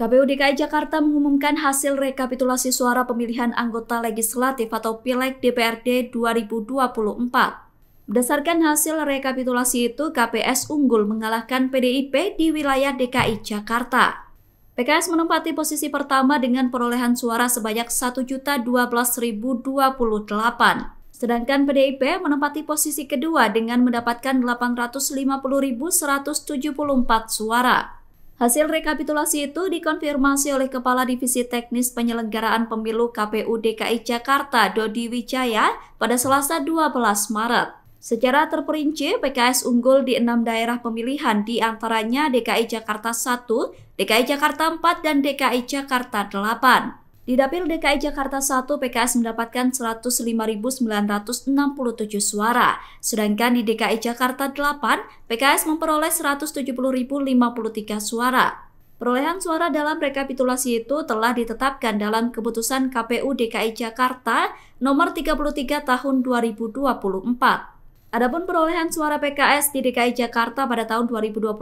KPU DKI Jakarta mengumumkan hasil rekapitulasi suara pemilihan anggota legislatif atau Pileg DPRD 2024. Berdasarkan hasil rekapitulasi itu, KPS unggul mengalahkan PDIP di wilayah DKI Jakarta. PKS menempati posisi pertama dengan perolehan suara sebanyak 1.012.028. Sedangkan PDIP menempati posisi kedua dengan mendapatkan 850.174 suara. Hasil rekapitulasi itu dikonfirmasi oleh Kepala Divisi Teknis Penyelenggaraan Pemilu KPU DKI Jakarta Dodi Wijaya pada Selasa 12 Maret. Secara terperinci, PKS unggul di enam daerah pemilihan di antaranya DKI Jakarta 1, DKI Jakarta 4, dan DKI Jakarta 8. Di Dapil DKI Jakarta 1, PKS mendapatkan 105.967 suara, sedangkan di DKI Jakarta 8, PKS memperoleh 170.053 suara. Perolehan suara dalam rekapitulasi itu telah ditetapkan dalam keputusan KPU DKI Jakarta nomor 33 tahun 2024. Adapun perolehan suara PKS di DKI Jakarta pada tahun 2024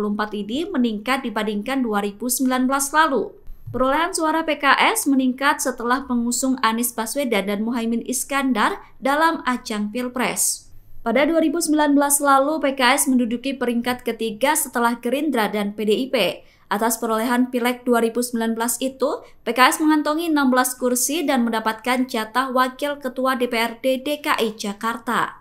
ini meningkat dibandingkan 2019 lalu. Perolehan suara PKS meningkat setelah pengusung Anies Baswedan dan Muhaimin Iskandar dalam ajang Pilpres. Pada 2019 lalu, PKS menduduki peringkat ketiga setelah Gerindra dan PDIP. Atas perolehan Pileg 2019 itu, PKS mengantongi 16 kursi dan mendapatkan jatah Wakil Ketua DPRD DKI Jakarta.